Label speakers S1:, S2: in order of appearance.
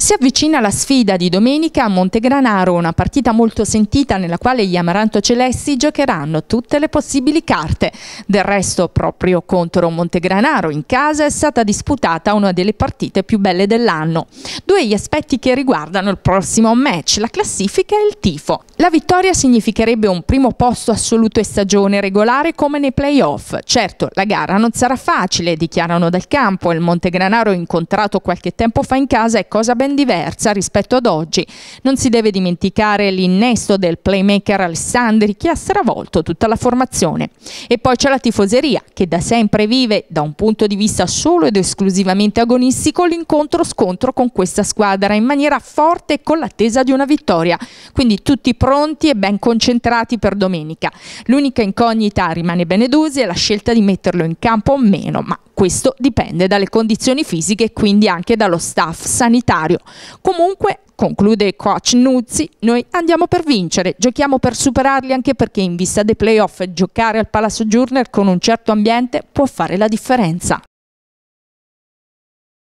S1: Si avvicina la sfida di domenica a Montegranaro, una partita molto sentita nella quale gli Amaranto Celesti giocheranno tutte le possibili carte. Del resto, proprio contro Montegranaro in casa è stata disputata una delle partite più belle dell'anno. Due gli aspetti che riguardano il prossimo match, la classifica e il tifo. La vittoria significherebbe un primo posto assoluto e stagione regolare come nei playoff. Certo, la gara non sarà facile, dichiarano dal campo. Il Montegranaro incontrato qualche tempo fa in casa è cosa ben diversa rispetto ad oggi. Non si deve dimenticare l'innesto del playmaker Alessandri che ha stravolto tutta la formazione. E poi c'è la tifoseria che da sempre vive, da un punto di vista solo ed esclusivamente agonistico, l'incontro scontro con questa squadra in maniera forte e con l'attesa di una vittoria. Quindi tutti i pronti e ben concentrati per domenica. L'unica incognita rimane Benedusi e la scelta di metterlo in campo o meno, ma questo dipende dalle condizioni fisiche e quindi anche dallo staff sanitario. Comunque Conclude coach Nuzzi, noi andiamo per vincere, giochiamo per superarli anche perché in vista dei playoff giocare al Palazzo Journer con un certo ambiente può fare la differenza.